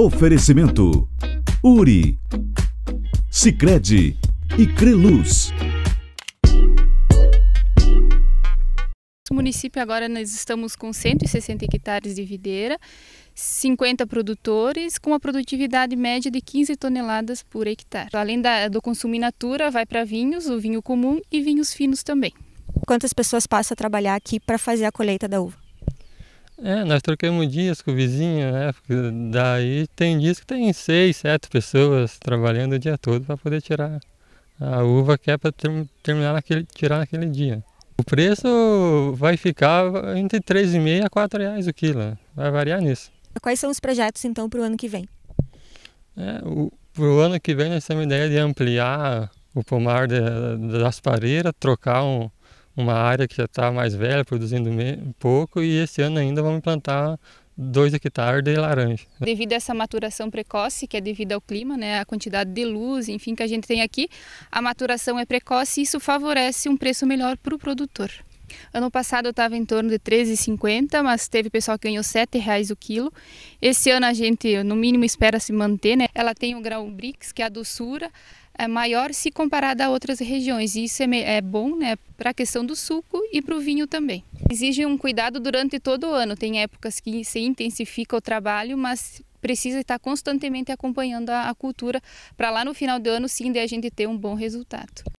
Oferecimento Uri, Sicredi e Creluz. O município agora nós estamos com 160 hectares de videira, 50 produtores, com uma produtividade média de 15 toneladas por hectare. Além da, do consumo in natura, vai para vinhos, o vinho comum e vinhos finos também. Quantas pessoas passam a trabalhar aqui para fazer a colheita da uva? É, nós trocamos dias com o vizinho, né? Daí tem dias que tem seis, sete pessoas trabalhando o dia todo para poder tirar a uva que é para ter, terminar naquele, tirar naquele dia. O preço vai ficar entre três e a quatro reais o quilo, vai variar nisso. Quais são os projetos então para o ano que vem? É, para o ano que vem nós temos a ideia de ampliar o pomar de, das pareiras, trocar um, uma área que já está mais velha, produzindo pouco, e esse ano ainda vamos plantar 2 hectares de laranja. Devido a essa maturação precoce, que é devido ao clima, né, a quantidade de luz, enfim, que a gente tem aqui, a maturação é precoce e isso favorece um preço melhor para o produtor. Ano passado estava em torno de 13,50, mas teve pessoal que ganhou R$ 7,00 o quilo. Esse ano a gente, no mínimo, espera se manter. Né? Ela tem o grau BRICS, que é a doçura, é maior se comparada a outras regiões. E isso é, é bom né, para a questão do suco e para o vinho também. Exige um cuidado durante todo o ano. Tem épocas que se intensifica o trabalho, mas precisa estar constantemente acompanhando a, a cultura para lá no final do ano sim de a gente ter um bom resultado.